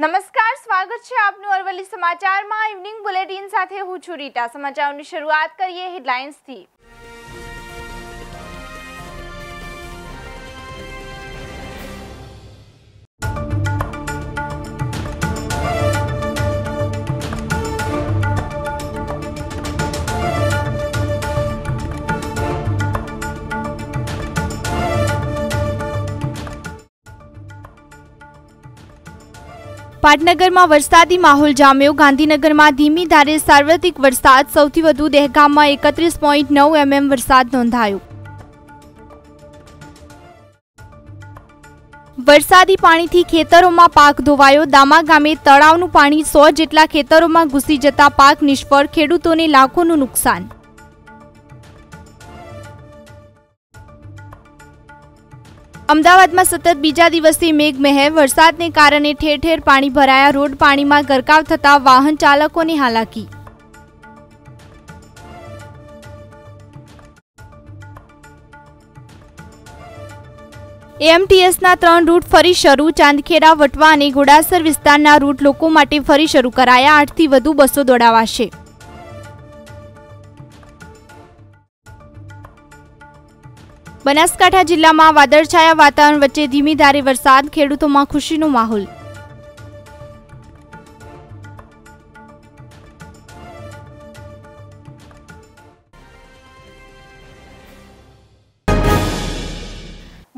નમસ્કાર સ્વાગત છે આપનું અરવલ્લી સમાચારમાં ઇવનિંગ બુલેટિન સાથે હું છું રીટા સમાચારોની શરૂઆત કરીએ હેડલાઇન્સથી પાટનગરમાં વરસાદી માહોલ જામ્યો ગાંધીનગરમાં ધીમી ધારે સાર્વત્રિક વરસાદ સૌથી વધુ દહેગામમાં એકત્રીસ પોઈન્ટ નવ એમએમ વરસાદ નોંધાયો વરસાદી પાણીથી ખેતરોમાં પાક ધોવાયો દામા ગામે તળાવનું પાણી સો જેટલા ખેતરોમાં ઘૂસી જતા પાક નિષ્ફળ ખેડૂતોને લાખોનું નુકસાન અમદાવાદમાં સતત બીજા દિવસથી મેઘમહેર વરસાદને કારણે ઠેર ઠેર પાણી ભરાયા રોડ પાણીમાં ગરકાવ થતા વાહન ચાલકોની હાલાકી એમટીએસના ત્રણ રૂટ ફરી શરૂ ચાંદખેડા વટવા અને ઘોડાસર વિસ્તારના રૂટ લોકો માટે ફરી શરૂ કરાયા આઠથી વધુ બસો દોડાવાશે બનાસકાંઠા જિલ્લામાં વાદળછાયા વાતાવરણ વચ્ચે ધીમી ધારે વરસાદ ખેડૂતોમાં ખુશીનો માહોલ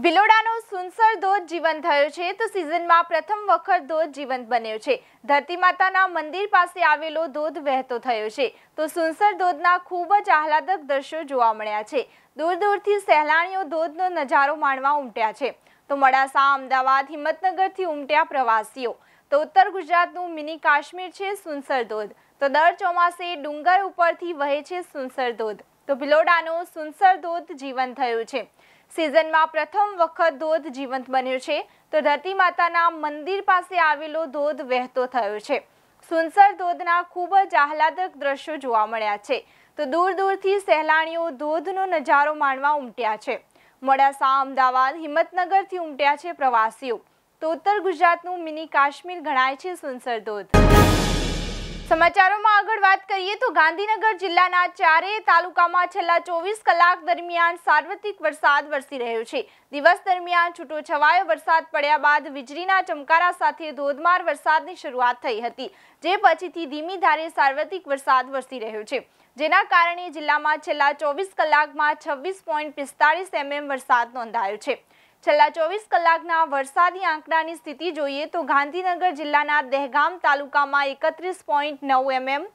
વિલોડાનો સુનસર ધોધ જીવંત થયો છે તો સિઝનમાં પ્રથમ વખત ધોધ જીવંત બન્યો છે ધરતી માતાના મંદિર પાસે આવેલો ધોધ વહેતો થયો છે તો સુનસર ધોધના ખૂબ જ આહલાદક દ્રશ્યો જોવા મળ્યા છે દૂર દૂરથી સહેલાણીઓ ધોધનો નજારો માણવા ઉમટ્યા છે તો મોડાસા અમદાવાદ હિંમતનગરથી ઉમટ્યા પ્રવાસીઓ તો ઉત્તર ગુજરાતનું મિની કાશ્મીર છે સુનસર ધોધ તો દર ચોમાસે ડુંગર ઉપરથી વહે છે સુનસર ધોધ તો ભિલોડાનો સુનસર ધોધ જીવન થયો છે સિઝનમાં પ્રથમ વખત ધોધ જીવંત બન્યો છે તો ધરતી માતાના મંદિર પાસે આવેલો ધોધ વહેતો થયો છે સુનસર ધોધના ખૂબ જ આહલાદક દ્રશ્યો જોવા મળ્યા છે તો દૂર દૂરથી સહેલાણીઓ ધોધનો નજારો માણવા ઉમટ્યા છે મોડાસા અમદાવાદ હિંમતનગરથી ઉમટ્યા છે પ્રવાસીઓ તો ઉત્તર ગુજરાતનું મિની કાશ્મીર ગણાય છે સુનસર ધોધ સમાચારોમાં આગળ વાત કરીએ તો ગાંધીનગર જિલ્લાના ચારેય તાલુકામાં છેલ્લા ચોવીસ કલાક દરમિયાન સાર્વત્રિક વરસાદ વરસી રહ્યો છે દિવસ દરમિયાન છૂટો છવાયો વરસાદ પડ્યા બાદ વીજળીના ચમકારા સાથે ધોધમાર વરસાદની શરૂઆત થઈ હતી જે પછીથી ધીમી ધારે સાર્વત્રિક વરસાદ વરસી રહ્યો છે જેના કારણે જિલ્લામાં છેલ્લા ચોવીસ કલાકમાં છવ્વીસ પોઈન્ટ પિસ્તાળીસ એમએમ વરસાદ નોંધાયો છે છેલ્લા ચોવીસ કલાકના વરસાદી આંકડાની સ્થિતિ જોઈએ તો ગાંધીનગર જિલ્લાના દહેગામ તાલુકામાં એકત્રીસ પોઈન્ટ નવ એમએમ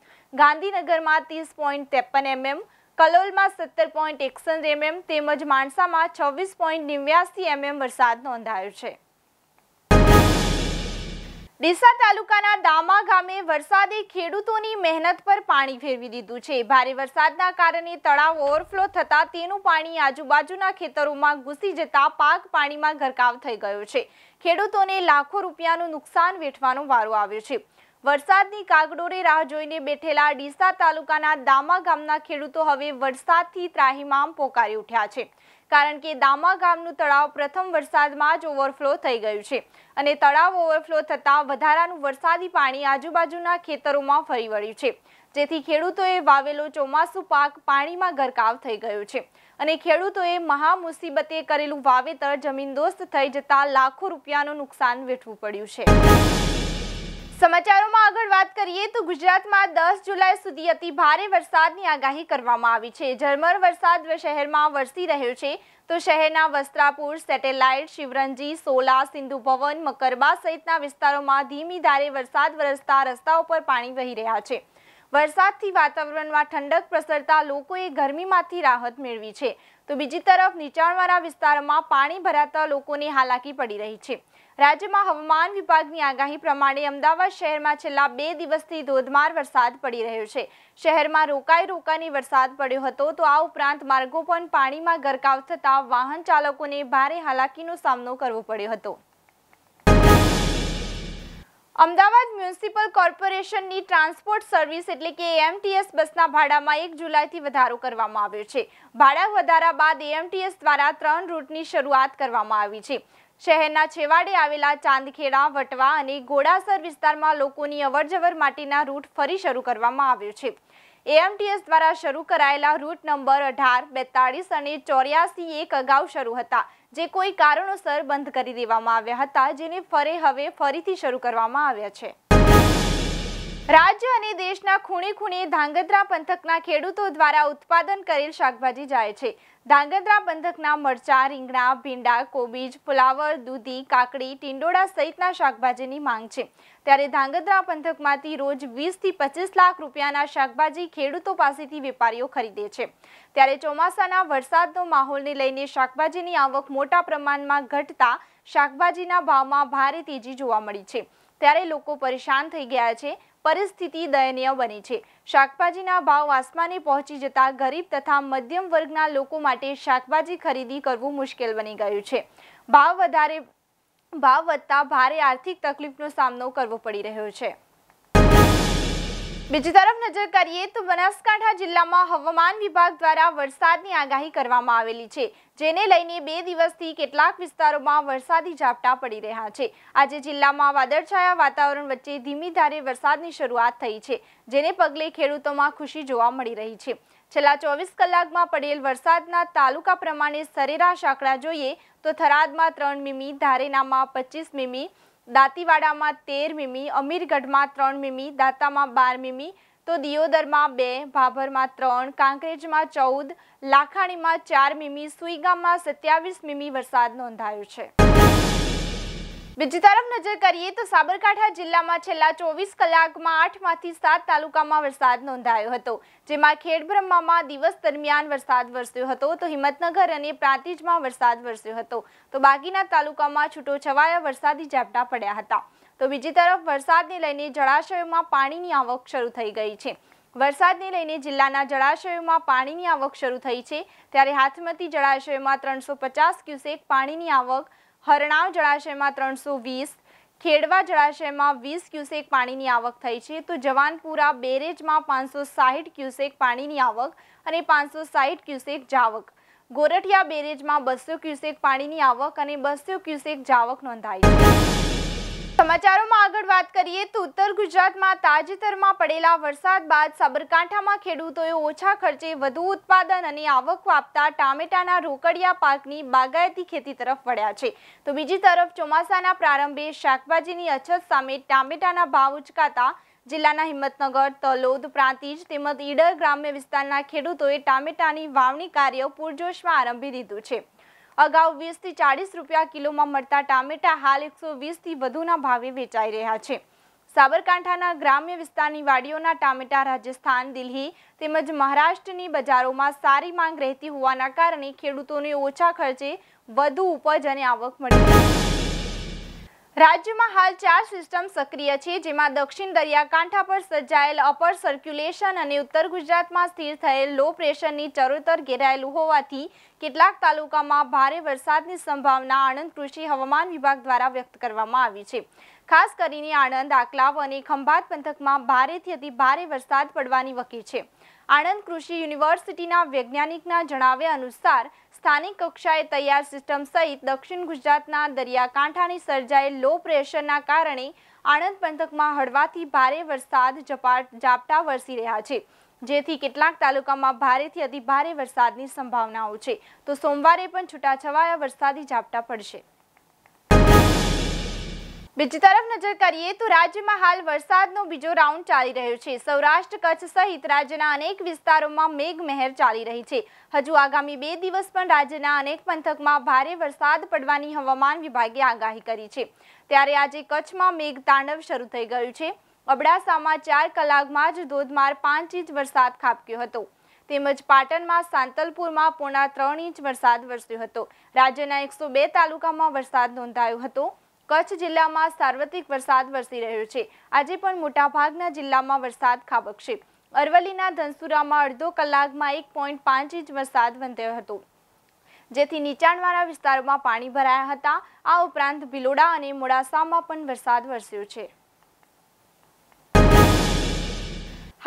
ગાંધીનગરમાં ત્રીસ પોઈન્ટ ત્રેપન એમએમ કલોલમાં સત્તર પોઈન્ટ એકસઠ એમએમ તેમજ માણસામાં છવ્વીસ પોઈન્ટ નેવ્યાસી એમએમ વરસાદ નોંધાયો છે ડીસા તાલુકાના દામા ગામે વરસાદે ખેડૂતોની મહેનત પર પાણી ફેરવી દીધું છે ભારે વરસાદના કારણે તળાવ ઓવરફ્લો થતા તેનું પાણી આજુબાજુના ખેતરોમાં ઘૂસી જતા પાક પાણીમાં ગરકાવ થઈ ગયો છે ખેડૂતોને લાખો રૂપિયાનું નુકસાન વેઠવાનો વારો આવ્યો છે વરસાદની કાગડોરે રાહ જોઈને બેઠેલા ડીસા તાલુકાના દામા ગામના ખેડૂતો હવે વરસાદથી ત્રાહીમામ પોકારી ઉઠ્યા છે કારણ કે દામા ગામનું તળાવ પ્રથમ વરસાદમાં જ ઓવરફ્લો થઈ ગયું છે અને તળાવ ઓવરફ્લો થતાં વધારાનું વરસાદી પાણી આજુબાજુના ખેતરોમાં ફરી વળ્યું છે જેથી ખેડૂતોએ વાવેલો ચોમાસું પાક પાણીમાં ગરકાવ થઈ ગયો છે અને ખેડૂતોએ મહામુસીબતે કરેલું વાવેતર જમીનદોસ્ત થઈ જતાં લાખો રૂપિયાનું નુકસાન વેઠવું પડ્યું છે સમાચારોમાં આગળ વાત કરીએ તો ગુજરાતમાં દસ જુલાઈ સુધી અતિ ભારે વરસાદની આગાહી કરવામાં આવી છે ઝરમર વરસાદ શહેરમાં વરસી રહ્યો છે તો શહેરના વસ્ત્રાપુર સેટેલાઇટ શિવરંજી સોલા સિંધુ ભવન મકરબા સહિતના વિસ્તારોમાં ધીમી ધારે વરસાદ વરસતા રસ્તાઓ પર પાણી વહી રહ્યા છે વરસાદથી વાતાવરણમાં ઠંડક પ્રસરતા લોકોએ ગરમીમાંથી રાહત મેળવી છે તો બીજી તરફ નીચાણવાળા વિસ્તારોમાં પાણી ભરાતા લોકોને હાલાકી પડી રહી છે રાજ્યમાં હવામાન વિભાગની આગાહી પ્રમાણે અમદાવાદ શહેરમાં છેલ્લા બે દિવસથી ધોધમાર વરસાદ પડી રહ્યો છે શહેરમાં રોકાઈ રોકાની વરસાદ પડ્યો હતો તો આ ઉપરાંત માર્ગો પણ પાણીમાં ગરકાવ થતાં વાહન ચાલકોને ભારે હાલાકીનો સામનો કરવો પડ્યો હતો અમદાવાદ મ્યુનિસિપલ કોર્પોરેશનની ટ્રાન્સપોર્ટ સર્વિસ એટલે કે એએમટીએસ બસના ભાડામાં એક જુલાઈથી વધારો કરવામાં આવ્યો છે ભાડા વધારા બાદ એએમટીએસ દ્વારા ત્રણ રૂટની શરૂઆત કરવામાં આવી છે શહેરના છેવાડે આવેલા ચાંદખેડા વટવા અને ગોડાસર વિસ્તારમાં લોકોની અવરજવર માટેના રૂટ ફરી શરૂ કરવામાં આવ્યો છે એએમટીએસ દ્વારા શરૂ કરાયેલા રૂટ નંબર અઢાર બેતાળીસ અને ચોર્યાસી એક અગાઉ શરૂ હતા જે કોઈ કારણોસર બંધ કરી દેવામાં આવ્યા હતા જેને ફરે હવે ફરીથી શરૂ કરવામાં આવ્યા છે રાજ્ય અને દેશના ખૂણે ખૂણે ધાંગધ્રા પંથકના ખેડૂતો દ્વારા ઉત્પાદન કરેલ શાકભાજી જાય છે ધાંગધ્રા પંથકના મરચા રીંગણા ભીંડા કોબીજ ફુલાવર દૂધી કાકડી ટિંડોળા સહિતના શાકભાજીની માંગ છે ત્યારે ધાંગધ્રા પંથકમાંથી રોજ વીસથી પચીસ લાખ રૂપિયાના શાકભાજી ખેડૂતો પાસેથી વેપારીઓ ખરીદે છે ત્યારે ચોમાસાના વરસાદનો માહોલને લઈને શાકભાજીની આવક મોટા પ્રમાણમાં ઘટતા શાકભાજીના ભાવમાં ભારે તેજી જોવા મળી છે ત્યારે લોકો પરેશાન થઈ ગયા છે પરિસ્થિતિ દયનીય બની છે શાકભાજીના ભાવ આસમાને પહોંચી જતા ગરીબ તથા મધ્યમ વર્ગના લોકો માટે શાકભાજી ખરીદી કરવું મુશ્કેલ બની ગયું છે ભાવ વધારે ભાવ વધતા ભારે આર્થિક તકલીફનો સામનો કરવો પડી રહ્યો છે બીજી તરફ નજર કરીએ તો બનાસકાંઠા જિલ્લામાં હવામાન વિભાગ દ્વારા વરસાદની આગાહી કરવામાં આવેલી છે જેને લઈને બે દિવસથી કેટલાક વિસ્તારોમાં વરસાદી ઝાપટા પડી રહ્યા છે આજે જિલ્લામાં વાદળછાયા વાતાવરણ વચ્ચે ધીમી ધારે વરસાદની શરૂઆત થઈ છે જેને પગલે ખેડૂતોમાં ખુશી જોવા મળી રહી છે છેલ્લા ચોવીસ કલાકમાં પડેલ વરસાદના તાલુકા પ્રમાણે સરેરાશ આંકડા જોઈએ તો થરાદમાં ત્રણ મીમી ધારેનામાં પચીસ મીમી દાંતીવાડામાં તેર મીમી અમીરગઢમાં ત્રણ મીમી દાંતામાં બાર મીમી તો દિયોદરમાં બે ભાભરમાં ત્રણ કાંકરેજમાં ચૌદ લાખાણીમાં ચાર મીમી સુઈગામમાં સત્યાવીસ મીમી વરસાદ નોંધાયો છે બીજી તરફ નજર કરીએ તો સાબરકાંઠા જિલ્લામાં છેલ્લા ચોવીસ કલાકમાં આઠમાંથી સાત તાલુકામાં વરસાદ નોંધાયો હતો જેમાં ખેડબ્રહ્મામાં દિવસ દરમિયાન વરસાદ વરસ્યો હતો તો હિંમતનગર અને પ્રાંતિજમાં વરસાદ વરસ્યો હતો તો બાકીના તાલુકામાં છૂટો છવાયા વરસાદી ઝાપટા પડ્યા હતા તો બીજી તરફ વરસાદને લઈને જળાશયોમાં પાણીની આવક શરૂ થઈ ગઈ છે વરસાદને લઈને જિલ્લાના જળાશયોમાં પાણીની આવક શરૂ થઈ છે ત્યારે હાથમતી જળાશયોમાં ત્રણસો પચાસ ક્યુસેક પાણીની આવક હરણાવ જળાશયમાં ત્રણસો વીસ ખેડવા જળાશયમાં વીસ ક્યુસેક પાણીની આવક થઈ છે તો જવાનપુરા બેરેજમાં પાંચસો સાહીઠ ક્યુસેક પાણીની આવક અને પાંચસો સાહીઠ ક્યુસેક જાવક ગોરઠિયા બેરેજમાં બસો ક્યુસેક પાણીની આવક અને બસો ક્યુસેક જાવક નોંધાઈ છે સમાચારોમાં આગળ વાત કરીએ તો ઉત્તર ગુજરાતમાં તાજેતરમાં પડેલા વરસાદ બાદ સાબરકાંઠામાં ખેડૂતોએ ઓછા ખર્ચે વધુ ઉત્પાદન અને આવક આપતા ટામેટાના રોકડિયા પાકની બાગાયતી ખેતી તરફ વળ્યા છે તો બીજી તરફ ચોમાસાના પ્રારંભે શાકભાજીની અછત સામે ટામેટાના ભાવ ઉચકાતા જિલ્લાના હિંમતનગર તલોદ પ્રાંતિજ તેમજ ઈડર ગ્રામ્ય વિસ્તારના ખેડૂતોએ ટામેટાની વાવણી કાર્ય પૂરજોશમાં આરંભી દીધું છે અગાઉ વીસથી ચાળીસ રૂપિયા કિલોમાં મળતા ટામેટા હાલ એકસો વીસથી વધુના ભાવે વેચાઈ રહ્યા છે સાબરકાંઠાના ગ્રામ્ય વિસ્તારની વાડીઓના ટામેટા રાજસ્થાન દિલ્હી તેમજ મહારાષ્ટ્રની બજારોમાં સારી માંગ રહેતી હોવાના કારણે ખેડૂતોને ઓછા ખર્ચે વધુ ઉપજ અને આવક મળી રહી છે રાજ્યમાં હાલ ચાર સિસ્ટમ સક્રિય છે જેમાં દક્ષિણ દરિયાકાંઠા પર સર્જાયેલ અપર સર્ક્યુલેશન અને ઉત્તર ગુજરાતમાં સ્થિર થયેલ લો પ્રેશરની ચરોતર ઘેરાયેલું હોવાથી કેટલાક તાલુકામાં ભારે વરસાદની સંભાવના આણંદ કૃષિ હવામાન વિભાગ દ્વારા વ્યક્ત કરવામાં આવી છે ખાસ કરીને આણંદ આકલાવ અને ખંભાત પંથકમાં ભારેથી અતિ ભારે વરસાદ પડવાની વકી છે આણંદ કૃષિ યુનિવર્સિટીના વૈજ્ઞાનિકના જણાવ્યા અનુસાર સ્થાનિક કક્ષાએ તૈયાર સિસ્ટમ સહિત દક્ષિણ ગુજરાતના દરિયાકાંઠાની સર્જાયેલ લો પ્રેશરના કારણે આણંદ પંથકમાં હળવાથી ભારે વરસાદ ઝાપટા વરસી રહ્યા છે જેથી કેટલાક તાલુકામાં ભારેથી અતિભારે વરસાદની સંભાવનાઓ છે તો સોમવારે પણ છૂટાછવાયા વરસાદી ઝાપટા પડશે બીજી તરફ નજર કરીએ તો રાજ્યમાં હાલ વરસાદનો બીજો રાઉન્ડ ચાલી રહ્યો છે સૌરાષ્ટ્ર કચ્છ સહિત રાજ્યના અનેક વિસ્તારોમાં મેઘમહેર ચાલી રહી છે હજુ આગામી બે દિવસ પણ રાજ્યના અનેક પંથકમાં ભારે વરસાદ પડવાની હવામાન વિભાગે આગાહી કરી છે ત્યારે આજે કચ્છમાં મેઘ તાંડવ શરૂ થઈ ગયું છે અબડાસામાં ચાર કલાકમાં જ ધોધમાર પાંચ ઇંચ વરસાદ ખાબક્યો હતો તેમજ પાટણમાં સાંતલપુરમાં પોણા ત્રણ ઇંચ વરસાદ વરસ્યો હતો રાજ્યના એકસો તાલુકામાં વરસાદ નોંધાયો હતો કચ્છ જિલ્લામાં સાર્વત્રિક વરસાદ વરસી રહ્યો છે આજે પણ મોટાભાગના જિલ્લામાં વરસાદ ખાબકશે અરવલ્લીના ધનસુરામાં અડધો કલાકમાં એક પોઈન્ટ પાંચ ઇંચ વરસાદ વંધ્યો હતો જેથી નીચાણવાળા વિસ્તારોમાં પાણી ભરાયા હતા આ ઉપરાંત ભિલોડા અને મોડાસામાં પણ વરસાદ વરસ્યો છે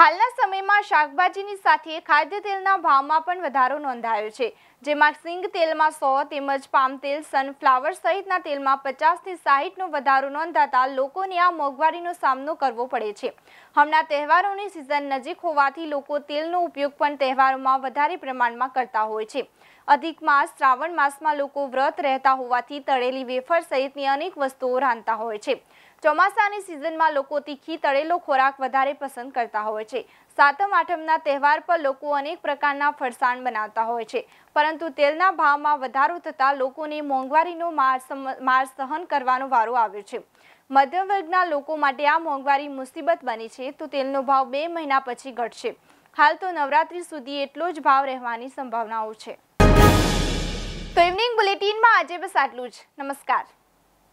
હાલના સમયમાં શાકભાજીની સાથે ખાદ્ય તેલના ભાવમાં પણ વધારો નોંધાયો છે જેમાં સિંગ તેલમાં સો તેમજ પામ તેલ સનફ્લાવર સહિતના તેલમાં પચાસથી સાહીઠનો વધારો નોંધાતા લોકોને આ મોંઘવારીનો સામનો કરવો પડે છે હમણાં તહેવારોની સિઝન નજીક હોવાથી લોકો તેલનો ઉપયોગ પણ તહેવારોમાં વધારે પ્રમાણમાં કરતા હોય છે અધિક માસ શ્રાવણ માસમાં લોકો વ્રત રહેતા હોવાથી તળેલી વેફર સહિતની અનેક વસ્તુઓ રાંધતા હોય છે ચોમાસાની સિઝનમાં લોકો તીખી તળેલો ખોરાક વધારે પસંદ કરતા હોય છે સાતમ આઠમના તહેવાર પર લોકો અનેક પ્રકારના ફરસાણ બનાવતા હોય છે પરંતુ તેલના ભાવમાં વધારો થતાં લોકોને મોંઘવારીનો માર સહન કરવાનો વારો આવ્યો છે મધ્યમ વર્ગના લોકો માટે આ મોંઘવારી મુસીબત બની છે તો તેલનો ભાવ બે મહિના પછી ઘટશે હાલ તો નવરાત્રી સુધી એટલો જ ભાવ રહેવાની સંભાવનાઓ છે તો ઇવનિંગ બુલેટિનમાં આજે બસ આટલું જ નમસ્કાર